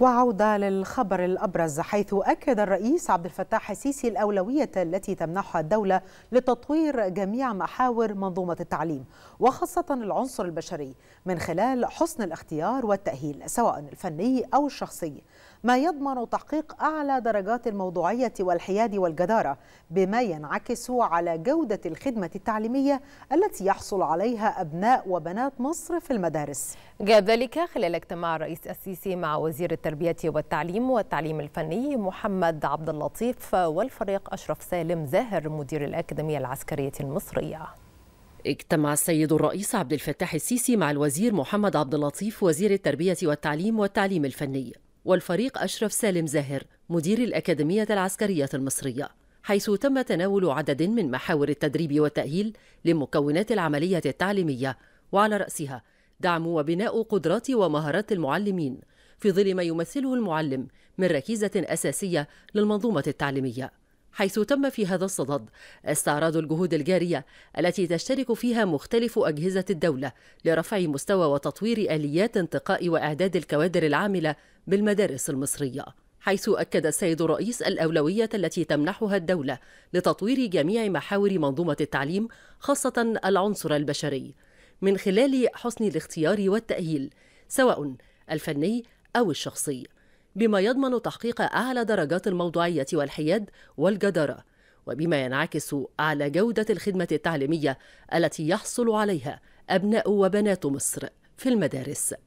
وعودة للخبر الأبرز حيث أكد الرئيس عبد الفتاح السيسي الأولوية التي تمنحها الدولة لتطوير جميع محاور منظومة التعليم وخاصة العنصر البشري من خلال حسن الاختيار والتأهيل سواء الفني أو الشخصي ما يضمن تحقيق أعلى درجات الموضوعية والحياد والجدارة بما ينعكس على جودة الخدمة التعليمية التي يحصل عليها أبناء وبنات مصر في المدارس جاء ذلك خلال اجتماع الرئيس السيسي مع وزير التربية والتعليم والتعليم الفني محمد عبد اللطيف والفريق أشرف سالم زاهر مدير الأكاديمية العسكرية المصرية اجتمع السيد الرئيس عبد الفتاح السيسي مع الوزير محمد عبد اللطيف وزير التربية والتعليم والتعليم الفني والفريق أشرف سالم زاهر مدير الأكاديمية العسكرية المصرية حيث تم تناول عدد من محاور التدريب والتأهيل لمكونات العملية التعليمية وعلى رأسها دعم وبناء قدرات ومهارات المعلمين في ظل ما يمثله المعلم من ركيزة أساسية للمنظومة التعليمية حيث تم في هذا الصدد استعراض الجهود الجارية التي تشترك فيها مختلف أجهزة الدولة لرفع مستوى وتطوير آليات انتقاء وإعداد الكوادر العاملة بالمدارس المصرية حيث أكد السيد الرئيس الأولوية التي تمنحها الدولة لتطوير جميع محاور منظومة التعليم خاصة العنصر البشري من خلال حسن الاختيار والتأهيل سواء الفني أو الشخصي بما يضمن تحقيق أعلى درجات الموضوعية والحياد والجدارة وبما ينعكس على جودة الخدمة التعليمية التي يحصل عليها أبناء وبنات مصر في المدارس